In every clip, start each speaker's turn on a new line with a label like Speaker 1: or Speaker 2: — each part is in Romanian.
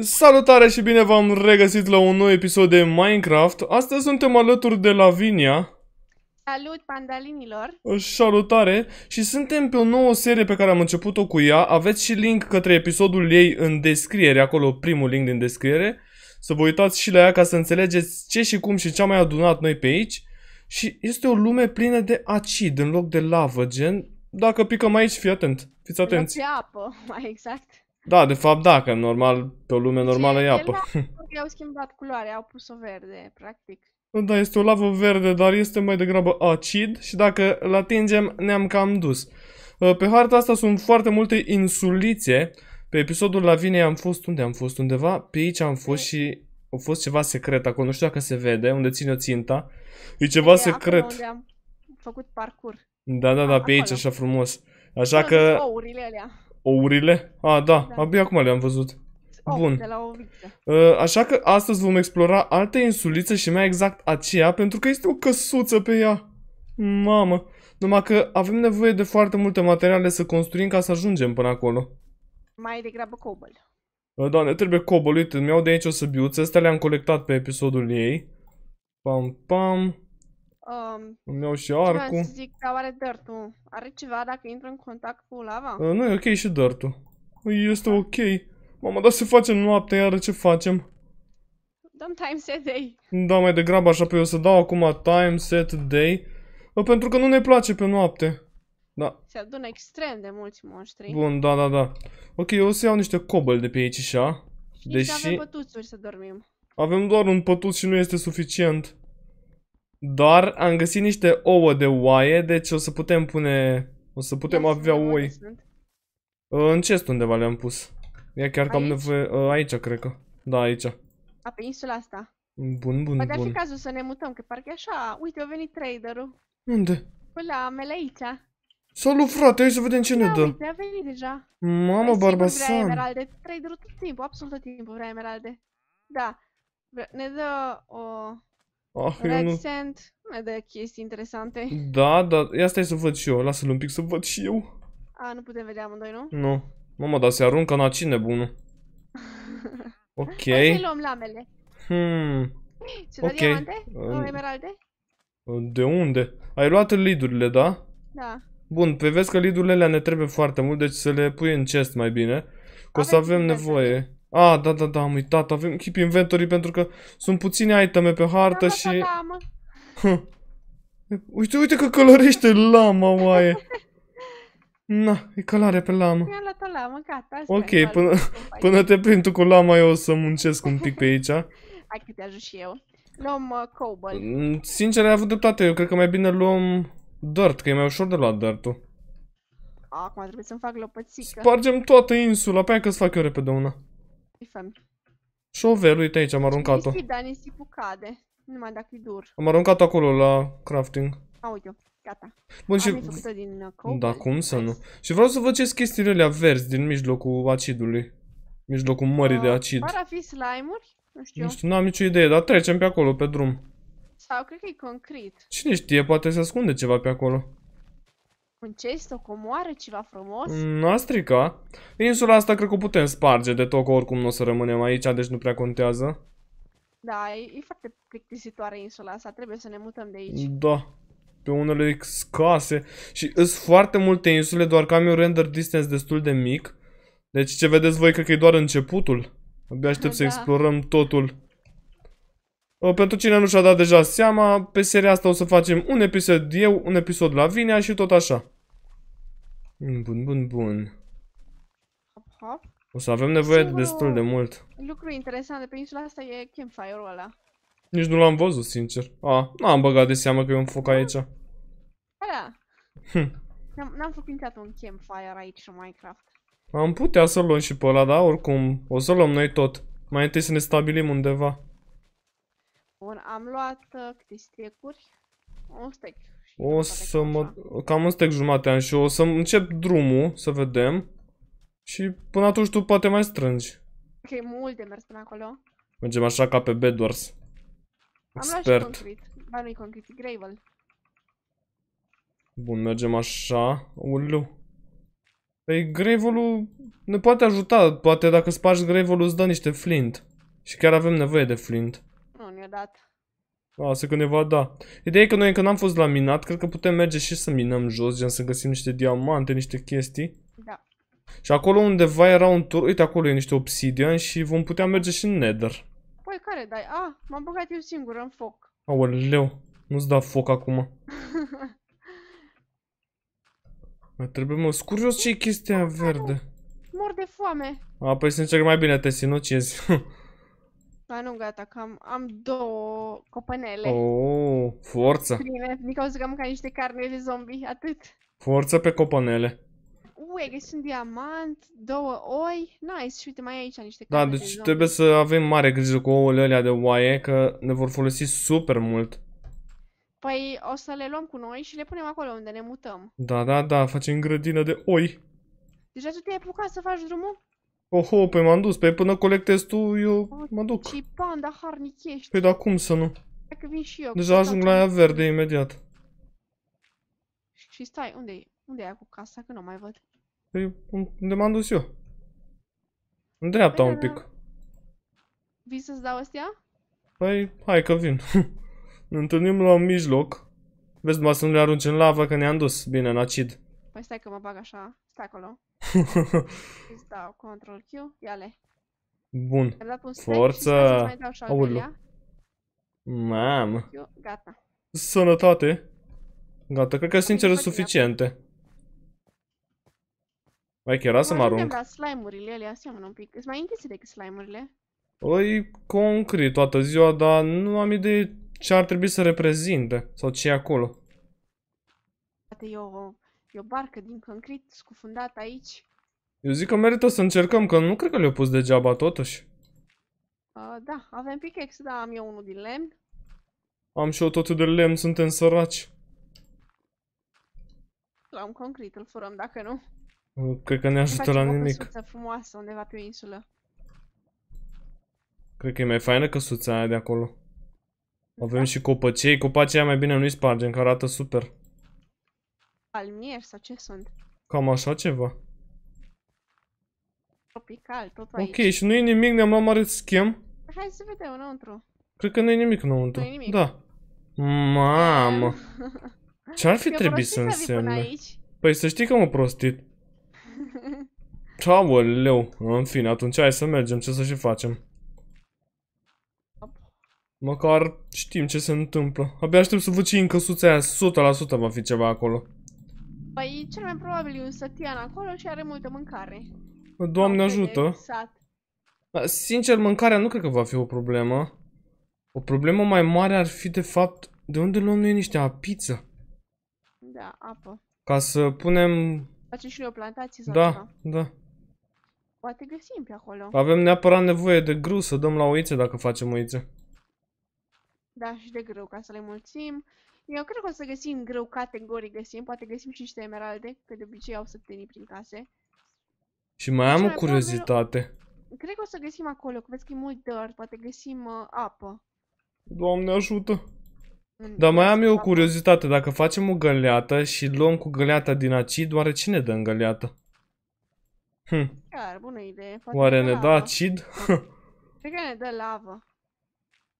Speaker 1: Salutare și bine v-am regăsit la un nou episod de Minecraft. Astăzi suntem alături de Lavinia.
Speaker 2: Salut, pandalinilor!
Speaker 1: Salutare! Și suntem pe o nouă serie pe care am început-o cu ea. Aveți și link către episodul ei în descriere, acolo primul link din descriere. Să vă uitați și la ea ca să înțelegeți ce și cum și ce am mai adunat noi pe aici. Și este o lume plină de acid în loc de lavă, gen... Dacă picăm aici, fii atent, fiți atenți.
Speaker 2: loc de apă, mai exact.
Speaker 1: Da, de fapt da, că normal, pe o lume normală e apă.
Speaker 2: I-au schimbat culoarea, au pus-o verde, practic.
Speaker 1: Da, este o lavă verde, dar este mai degrabă acid și dacă îl atingem ne-am cam dus. Uh, pe harta asta sunt foarte multe insulițe. Pe episodul la vine am fost, unde am fost? Undeva? Pe aici am fost și a fost ceva secret acolo, nu știu dacă se vede, unde ține o ținta. E ceva e secret. Unde
Speaker 2: am făcut parcur.
Speaker 1: Da, da, da, pe aici așa frumos. Așa că... Ourile alea. Ourile? Ah, da, da. abia acum le-am văzut. Bun. De la o viță. Ă, așa că astăzi vom explora alte insulițe și mai exact aceea, pentru că este o căsuță pe ea. Mamă. Numai că avem nevoie de foarte multe materiale să construim ca să ajungem până acolo.
Speaker 2: Mai degrabă cobol.
Speaker 1: Ă, da, ne trebuie cobol. Uite, îmi iau de aici o săbiuță. Astea le-am colectat pe episodul ei. Pam, pam. Um, Îmi iau și arcul. Ce zic,
Speaker 2: dar are dirt -ul. Are ceva dacă intră în contact cu lava? Uh, nu,
Speaker 1: e ok și dirt -ul. Este ok. Mama, dar se face noapte, iară ce facem?
Speaker 2: Dăm time set day.
Speaker 1: Da, mai degrabă așa, pe păi eu să dau acum time set day. Uh, pentru că nu ne place pe noapte. Da.
Speaker 2: Se adună extrem de mulți monștri. Bun,
Speaker 1: da, da, da. Ok, eu o să iau niște cobăl de pe aici, așa. Și Deși... avem
Speaker 2: pătuțuri să dormim.
Speaker 1: Avem doar un pătuț și nu este suficient. Dar am găsit niște ouă de oaie, deci o să putem pune... O să putem Ia avea oi. În chest undeva le-am pus. Ia chiar că am nevoie... Ă, aici, cred că. Da, aici.
Speaker 2: A, pe insula asta.
Speaker 1: Bun, bun, Poate bun. Poate fi
Speaker 2: cazul să ne mutăm, că parcă așa... Uite, a venit traderul. Unde? Păi la mele aici.
Speaker 1: Salut, frate, hai să vedem ce da, ne dă. Uite,
Speaker 2: a venit deja.
Speaker 1: Mamă, Barbasan.
Speaker 2: Traderul tot timpul, absolut tot timpul vrea emeralde. Da. Ne dă o... Oh, ah, Red nu... de chestii interesante.
Speaker 1: Da, da, ia stai să văd și eu, lasă-l un pic să văd și eu.
Speaker 2: A, nu putem vedea amândoi, nu?
Speaker 1: Nu. Mamă, dar se aruncă în aci nebunul. ok. Hai să luăm lamele. Hmm. Ce okay. diamante? Uh, emeralde? De unde? Ai luat lidurile, da? Da. Bun, pe vezi că lidurile alea ne trebuie foarte mult, deci să le pui în chest mai bine. Că o să avem nevoie. A, da, da, da, am uitat. Avem keep inventory pentru că sunt puține iteme pe hartă da, da, și... Da, uite, uite că călărește lama, oaie. Na, e călare pe lama. Mi-am luat o gata. Ok, până, până te prind tu cu lama, eu o să muncesc un pic pe aici.
Speaker 2: Hai că te ajut și eu. Luăm uh,
Speaker 1: cobalt. Mm, sincer, ai avut dreptate. Eu cred că mai bine luăm dirt, că e mai ușor de luat dirt-ul.
Speaker 2: Acum trebuie să-mi fac lopățică. Spargem toată
Speaker 1: insula, pe aia că-ți fac eu repede una. Bifăm. Șovel, uite aici, am aruncat-o.
Speaker 2: Da, nisipul cade. Numai dacă e dur.
Speaker 1: Am aruncat acolo la crafting.
Speaker 2: A, uite Gata. Bun, și... din uh, cobalt. Da,
Speaker 1: cum să nu. Și vreau să văd ce chestiile alea verzi din mijlocul acidului. Mijlocul mării de uh, acid. Ar fi slime-uri? Nu știu. Nu știu, am nicio idee, dar trecem pe acolo, pe drum.
Speaker 2: Sau cred că e concret.
Speaker 1: Cine știe, poate se ascunde ceva pe acolo
Speaker 2: un să o comoare ceva frumos? Mm,
Speaker 1: nu a strica. Insula asta cred că o putem sparge de tot, că oricum nu o să rămânem aici, deci nu prea contează.
Speaker 2: Da, e, e foarte plictisitoare insula asta, trebuie să ne mutăm de aici.
Speaker 1: Da, pe unele scase. și sunt foarte multe insule, doar că am eu render distance destul de mic. Deci ce vedeți voi, cred că e doar începutul. Abia aștept da. să explorăm totul. Uh, pentru cine nu și-a dat deja seama, pe seria asta o să facem un episod eu, un episod la Vinea și tot așa. Bun, bun, bun. Hop. O să avem nevoie de destul de mult.
Speaker 2: Lucru interesant de pe insula asta e campfire-ul ăla.
Speaker 1: Nici nu l-am văzut, sincer. A, n-am băgat de seama că e un foc aici. Da.
Speaker 2: N-am făcut niciodată un campfire aici în Minecraft.
Speaker 1: Am putea să luăm și pe ăla, da? Oricum, o să luăm noi tot. Mai întâi să ne stabilim undeva.
Speaker 2: Bun, am luat uh, câte stecuri? Un stec.
Speaker 1: O să mă... Cam un stec jumate am și o să încep drumul, să vedem. Și până atunci tu poate mai strângi.
Speaker 2: Ok, mult de mers până acolo.
Speaker 1: Mergem așa ca pe Bedwars. Expert. Am luat
Speaker 2: și concret. Ba nu-i concret, gravel.
Speaker 1: Bun, mergem așa. Uliu. Păi gravel ne poate ajuta. Poate dacă spargi gravel-ul îți dă niște flint. Și chiar avem nevoie de flint mi-a să Lasă că da. Ideea e că noi încă n-am fost la minat, cred că putem merge și să minăm jos, gen să găsim niște diamante, niște chestii. Da. Și acolo undeva era un tur, uite acolo e niște obsidian și vom putea merge și în nether.
Speaker 2: Păi care dai? A, ah, m-am băgat eu singur în foc.
Speaker 1: Aoleu, nu-ți da foc acum. Mai trebuie, mă, curios ce i chestia verde.
Speaker 2: Mor de foame.
Speaker 1: A, păi sincer mai bine te sinucizi.
Speaker 2: Ba nu, gata, că am, am două copanele.
Speaker 1: Oh, forță!
Speaker 2: Pline, din cauza că am ca niște carne de zombie, atât.
Speaker 1: Forță pe copanele.
Speaker 2: ai găsit deci un diamant, două oi, nice, și uite, mai e aici niște Da, deci de trebuie
Speaker 1: să avem mare grijă cu ouăle alea de oaie, că ne vor folosi super mult.
Speaker 2: Păi o să le luăm cu noi și le punem acolo unde ne mutăm.
Speaker 1: Da, da, da, facem grădină de oi.
Speaker 2: Deja tu te-ai apucat să faci drumul?
Speaker 1: Oho, pe m-am dus. pe până colectezi tu, eu
Speaker 2: mă duc. Ce panda harnic ești.
Speaker 1: Păi dar cum să nu?
Speaker 2: Dacă vin și eu. Deja ajung la aia verde imediat. Și stai, unde e? Unde e cu casa? Că nu mai văd.
Speaker 1: Păi unde m-am dus eu? În dreapta păi, un pic. Da.
Speaker 2: Vii să-ți dau astea?
Speaker 1: Păi, hai că vin. ne întâlnim la un mijloc. Vezi mă, să nu le arunci în lavă că ne-am dus. Bine, în acid.
Speaker 2: Păi stai că mă bag așa. Stai acolo. Îți dau control Q, ia-le.
Speaker 1: Bun. Forță! Aulă. Mam. gata. Sănătate. Gata, cred că sunt cele suficiente. Mai chiar să mă arunc.
Speaker 2: Da, slime-urile ele aseamănă un pic. Sunt mai închise decât slime-urile.
Speaker 1: Păi, concret toată ziua, dar nu am idee ce ar trebui să reprezinte sau ce e acolo.
Speaker 2: Poate eu E o barcă din concret scufundată aici.
Speaker 1: Eu zic că merită să încercăm, că nu cred că le-au pus degeaba totuși.
Speaker 2: Uh, da, avem pickaxe, da, am eu unul din lemn.
Speaker 1: Am și eu totul de lemn, suntem săraci.
Speaker 2: un concret, îl furăm, dacă nu.
Speaker 1: nu cred că ne ajută la nimic.
Speaker 2: Facem o frumoasă undeva pe o insulă.
Speaker 1: Cred că e mai faină căsuța aia de acolo. Da. Avem da. și copăcei, copacii aia mai bine nu-i spargem, că arată super
Speaker 2: palmieri sau ce sunt?
Speaker 1: Cam așa ceva.
Speaker 2: Tropical, tot aici. Ok, și nu
Speaker 1: e nimic, ne-am luat mare schem.
Speaker 2: Hai să vedem înăuntru.
Speaker 1: Cred că nu e nimic înăuntru. Nu e nimic. Da. Mamă. Ce ar fi trebuit să însemne? Păi să știi că m-a prostit. Aoleu, în fine, atunci hai să mergem, ce să și facem. Măcar știm ce se întâmplă. Abia aștept să văd ce e în căsuța aia, 100% va fi ceva acolo.
Speaker 2: Păi, cel mai probabil e un sătian acolo și are multă mâncare.
Speaker 1: Doamne ajută! Sincer, mâncarea nu cred că va fi o problemă. O problemă mai mare ar fi, de fapt, de unde luăm noi niște apiță?
Speaker 2: Da, apă.
Speaker 1: Ca să punem...
Speaker 2: Facem și noi o plantație sau Da, ceva. da. Poate găsim pe acolo. Avem
Speaker 1: neapărat nevoie de grâu să dăm la oițe dacă facem oițe.
Speaker 2: Da, și de grâu ca să le mulțim. Eu cred că o să găsim greu categorii, găsim, poate găsim și niște emeralde, că de obicei au săptenii prin case.
Speaker 1: Și mai am o curiozitate.
Speaker 2: Probabil, cred că o să găsim acolo, că vezi că e mult dirt, poate găsim uh, apă.
Speaker 1: Doamne ajută! Unde Dar mai am eu o curiozitate, dacă facem o găleată și luăm cu găleata din acid, oare cine dă în găleată? Hm. Chiar, bună idee. Poate oare ne dă acid?
Speaker 2: Cred că ne dă lavă.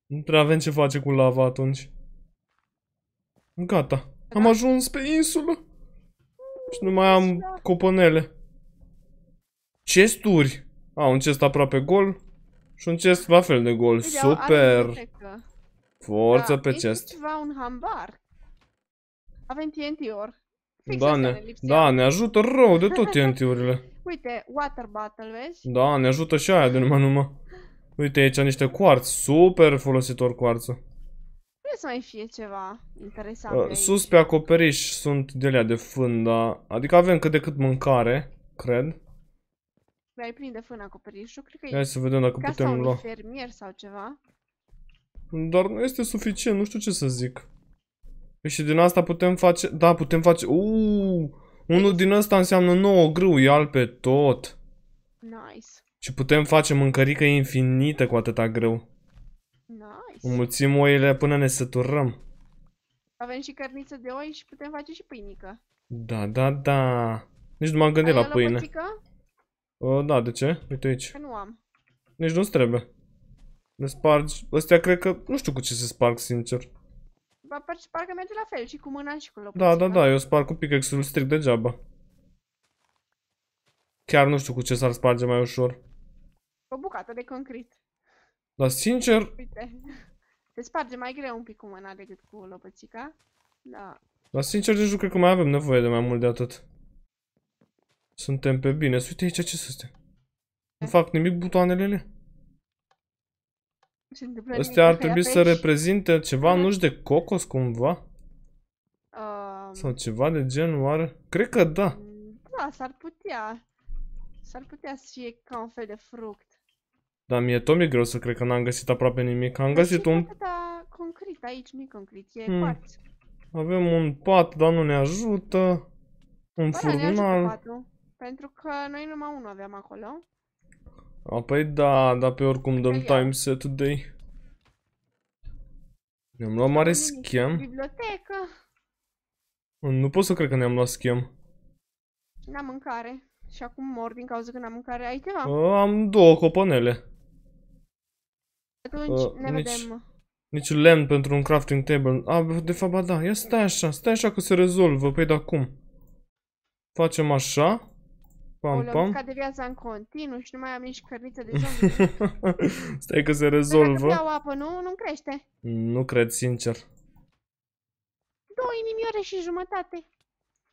Speaker 1: Nu prea avem ce face cu lava atunci. Gata. Am da. ajuns pe insulă. Și nu mai am copanele. Cesturi. A, ah, un chest aproape gol. Și un chest la fel de gol. Super. Forță da, pe chest.
Speaker 2: ceva un hambar. Avem tnt
Speaker 1: Da, ne, da, ne ajută rău de tot TNT-urile.
Speaker 2: Uite, water battle, vezi?
Speaker 1: Da, ne ajută și aia de numai numai. Uite aici niște quartz, super folositor quartzul
Speaker 2: să mai fie ceva interesant ă, uh, Sus
Speaker 1: pe acoperiș sunt de alea de fânda, adică avem cât de cât mâncare, cred.
Speaker 2: Mi-ai păi de fân acoperișul, cred că Hai e să vedem dacă putem lua. fermier sau ceva.
Speaker 1: Dar nu este suficient, nu știu ce să zic. Păi și din asta putem face, da, putem face, uuu, unul din ăsta înseamnă nouă grâu, e pe tot. Nice. Și putem face mâncărică infinită cu atâta grâu. Nice. Mulțim oile până ne săturăm.
Speaker 2: Avem și cărniță de oi și putem face și pâinică.
Speaker 1: Da, da, da. Nici nu m-am gândit Ai la pâine. O, da, de ce? Uite aici. Că nu am. Nici nu-ți trebuie. Ne spargi. Astea cred că... Nu știu cu ce se sparg, sincer.
Speaker 2: Ba, parcă merge la fel și cu mâna și cu da, lopățica.
Speaker 1: Da, da, da. Eu sparg cu pickaxe-ul strict degeaba. Chiar nu știu cu ce s-ar sparge mai ușor.
Speaker 2: O bucată de concret.
Speaker 1: Dar sincer...
Speaker 2: Uite. Se sparge mai greu un pic cu mâna decât cu lopățica. Da.
Speaker 1: Dar sincer, de nu cred că mai avem nevoie de mai mult de atât. Suntem pe bine. Uite aici ce sunt Nu fac nimic butoanelele.
Speaker 2: Astea ar trebui să reprezinte ceva nu
Speaker 1: de cocos cumva? Sau ceva de genul oare? Cred că da.
Speaker 2: Da, s-ar putea. S-ar putea să fie ca un fel de fruct.
Speaker 1: Dar mie tot mi-e greu să cred că n-am găsit aproape nimic. Am păi găsit un...
Speaker 2: concret, aici nu-i concret, e hmm.
Speaker 1: Avem un pat, dar nu ne ajută. Un Bă, Ne
Speaker 2: pentru că noi numai unul aveam acolo.
Speaker 1: A, păi da, dar pe oricum dăm time set today. Ne-am luat mare schem.
Speaker 2: Bibliotecă.
Speaker 1: Nu pot să cred că ne-am luat schem.
Speaker 2: N-am mâncare. Și acum mor din cauza că n-am mâncare. Ai ceva?
Speaker 1: A, am două copanele.
Speaker 2: Atunci uh, ne nici, vedem.
Speaker 1: Nici lemn pentru un crafting table. A, de fapt, ba da, ia stai așa, stai așa că se rezolvă. Păi, dar cum? Facem așa. Pam, o, pam.
Speaker 2: de viața în continuu și nu mai am nici cărniță de zombie.
Speaker 1: stai că se păi, rezolvă. Dacă
Speaker 2: apă, nu? Nu crește.
Speaker 1: Nu cred, sincer.
Speaker 2: Două inimioare și jumătate.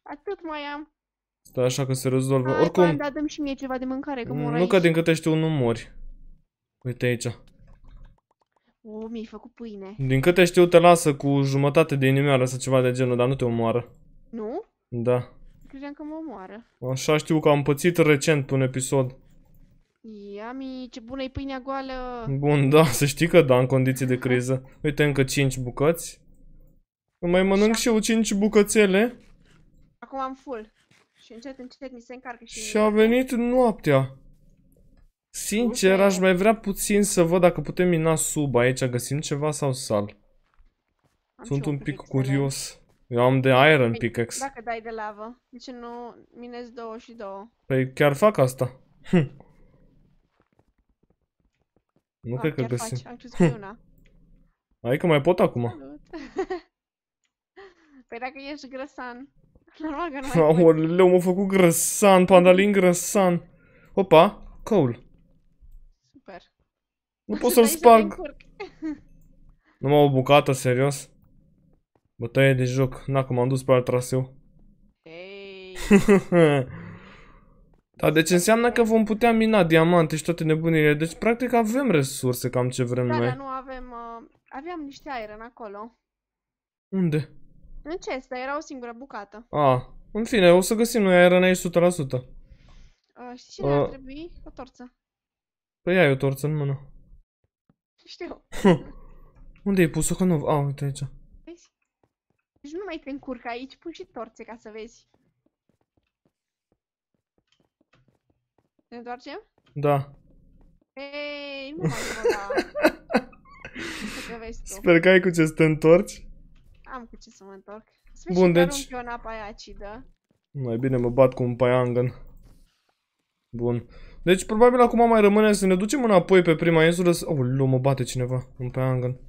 Speaker 2: Atât mai am.
Speaker 1: Stai așa că se rezolvă. Hai, Oricum... Hai,
Speaker 2: da, dăm și mie ceva de mâncare, că mor Nu aici. că din
Speaker 1: câte știu nu mori. Uite aici.
Speaker 2: O, mi-ai făcut pâine.
Speaker 1: Din câte știu, te lasă cu jumătate de inimioară sau ceva de genul, dar nu te omoară. Nu? Da.
Speaker 2: Credeam că mă omoară.
Speaker 1: Așa știu că am pățit recent un episod.
Speaker 2: Ia mi ce bună e pâinea goală!
Speaker 1: Bun, da, să știi că da, în condiții de criză. Uite, încă 5 bucăți. mai mănânc și eu 5 bucățele.
Speaker 2: Acum am full. Și încet, încet mi se încarcă și... Și
Speaker 1: a venit noaptea. Sincer, okay. aș mai vrea puțin să văd dacă putem mina sub aici, găsim ceva sau sal. Am Sunt un pic curios. Eu am de păi, iron pickaxe.
Speaker 2: Dacă dai de lavă, de ce nu minezi două și două?
Speaker 1: Păi chiar fac asta. Hm. Nu oh, cred că găsim. Faci. Am mai pot acum.
Speaker 2: păi dacă ești grăsan. Normal că nu mai Aoleu,
Speaker 1: m-a făcut grăsan, pandalin grăsan. Opa, coal. Nu pot să-l sparg. Numai o bucată, serios. Bătaie de joc. Na, m am dus pe alt traseu. Dar deci înseamnă că vom putea mina diamante și toate nebunile. Deci, practic, avem resurse cam ce vrem da, noi. Da, nu
Speaker 2: avem... Uh, aveam niște în acolo. Unde? În ce asta? Era o singură bucată.
Speaker 1: A, ah, în fine, o să găsim noi în aici 100%.
Speaker 2: știi ce ne-ar uh, trebui? O torță.
Speaker 1: Păi ai o torță în mână. Știu. Unde e pus-o? Că nu... A, uite aici.
Speaker 2: Vezi? Deci nu mai te încurc aici, pui și torțe ca să vezi. Ne întoarcem? Da. Ei, nu mai vreau. Da. Sper că ai cu
Speaker 1: ce să te întorci.
Speaker 2: Am cu ce să mă întorc. Sper Bun, deci... Arunc eu în apa aia acidă.
Speaker 1: Mai bine mă bat cu un paiangan. Bun. Deci probabil acum mai rămâne să ne ducem înapoi pe prima insulă să... Oh, mă bate cineva în pe angân.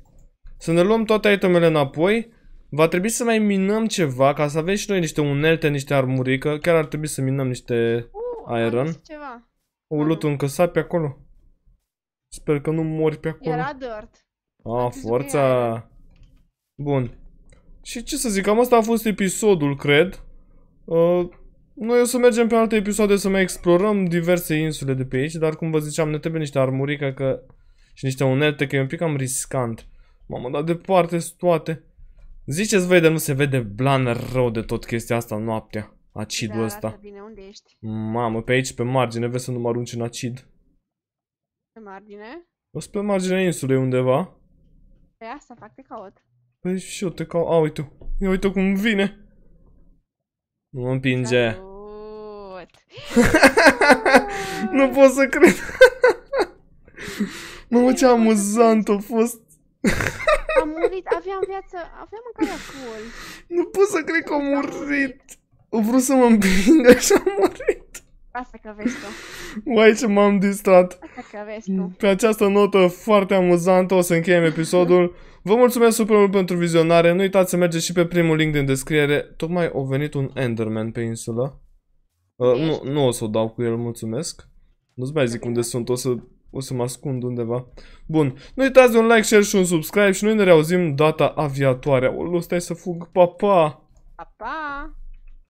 Speaker 1: Să ne luăm toate itemele înapoi. Va trebui să mai minăm ceva ca să avem și noi niște unelte, niște armurică. Chiar ar trebui să minăm niște uh, iron. Ceva. O lut încă pe acolo. Sper că nu mori pe acolo. Era dirt. Ah, forța. Bun. Și ce să zic, cam asta a fost episodul, cred. Uh, noi o să mergem pe alte episoade să mai explorăm diverse insule de pe aici, dar cum vă ziceam, ne trebuie niște armurică că... și niște unelte, că e un pic cam riscant. Mamă, dar departe sunt toate. Ziceți voi de nu se vede blană rău de tot chestia asta noaptea. Acidul da, ăsta. Bine, unde ești? Mamă, pe aici, pe margine, vezi să nu mă arunci în acid.
Speaker 2: Pe margine?
Speaker 1: O pe marginea insulei undeva.
Speaker 2: Pe asta fac, te caut.
Speaker 1: Păi și eu te caut. A, uite -o. Ia uite cum vine. Nu împinge. nu pot să cred. Mamă, ce amuzant a fost. Am murit,
Speaker 2: aveam viață, aveam mâncare acolo.
Speaker 1: Nu pot să cred că am murit. O vrut să mă împingă și am murit că vezi tu. Uai ce m-am distrat. că vezi tu. Pe această notă foarte amuzantă o să încheiem episodul. Vă mulțumesc super mult pentru vizionare. Nu uitați să mergeți și pe primul link din descriere. Tocmai a venit un Enderman pe insulă. Uh, nu, nu o să o dau cu el, mulțumesc. Nu-ți mai zic unde da. sunt, o să, o să mă ascund undeva. Bun, nu uitați de un like, share și un subscribe și noi ne reauzim data aviatoare. O, stai să fug, pa, pa! Pa, pa!